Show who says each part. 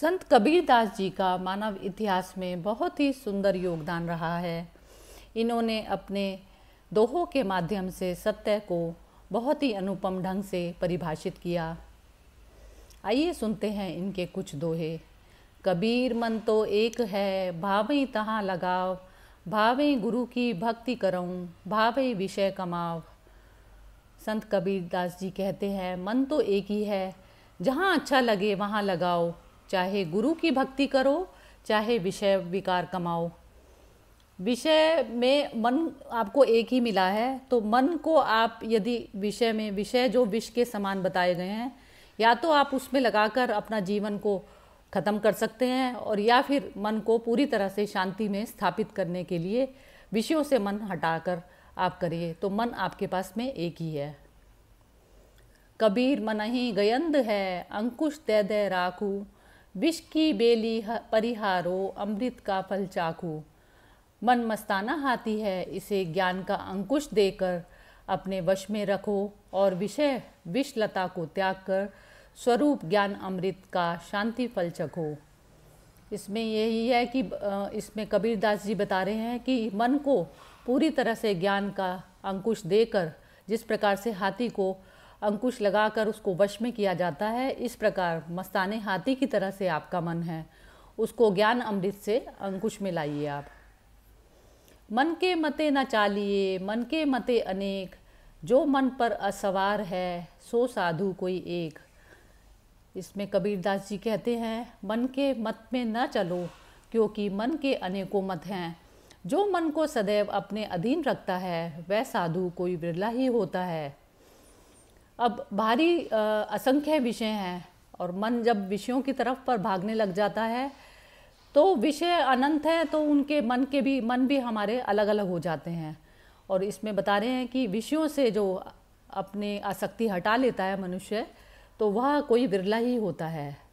Speaker 1: संत कबीरदास जी का मानव इतिहास में बहुत ही सुंदर योगदान रहा है इन्होंने अपने दोहों के माध्यम से सत्य को बहुत ही अनुपम ढंग से परिभाषित किया आइए सुनते हैं इनके कुछ दोहे कबीर मन तो एक है भावें तहाँ लगाव भावें गुरु की भक्ति करूँ भावें विषय कमाव संत कबीरदास जी कहते हैं मन तो एक ही है जहाँ अच्छा लगे वहाँ लगाओ चाहे गुरु की भक्ति करो चाहे विषय विकार कमाओ विषय में मन आपको एक ही मिला है तो मन को आप यदि विषय में विषय जो विष के समान बताए गए हैं या तो आप उसमें लगाकर अपना जीवन को ख़त्म कर सकते हैं और या फिर मन को पूरी तरह से शांति में स्थापित करने के लिए विषयों से मन हटाकर आप करिए तो मन आपके पास में एक ही है कबीर ही गयंद है अंकुश तय दे राखू विष की बेली परिहारो अमृत का फल चाकू मन मस्ताना हाथी है इसे ज्ञान का अंकुश देकर अपने वश में रखो और विषय विषलता को त्याग कर स्वरूप ज्ञान अमृत का शांति फल चखो इसमें यही है कि इसमें कबीरदास जी बता रहे हैं कि मन को पूरी तरह से ज्ञान का अंकुश देकर जिस प्रकार से हाथी को अंकुश लगाकर उसको वश में किया जाता है इस प्रकार मस्ताने हाथी की तरह से आपका मन है उसको ज्ञान अमृत से अंकुश में लाइए आप मन के मते न चालिए मन के मते अनेक जो मन पर असवार है सो साधु कोई एक इसमें कबीरदास जी कहते हैं मन के मत में न चलो क्योंकि मन के अनेकों मत हैं जो मन को सदैव अपने अधीन रखता है वह साधु कोई बिरला ही होता है अब भारी असंख्य विषय हैं और मन जब विषयों की तरफ पर भागने लग जाता है तो विषय अनंत हैं तो उनके मन के भी मन भी हमारे अलग अलग हो जाते हैं और इसमें बता रहे हैं कि विषयों से जो अपनी आसक्ति हटा लेता है मनुष्य तो वह कोई बिरला ही होता है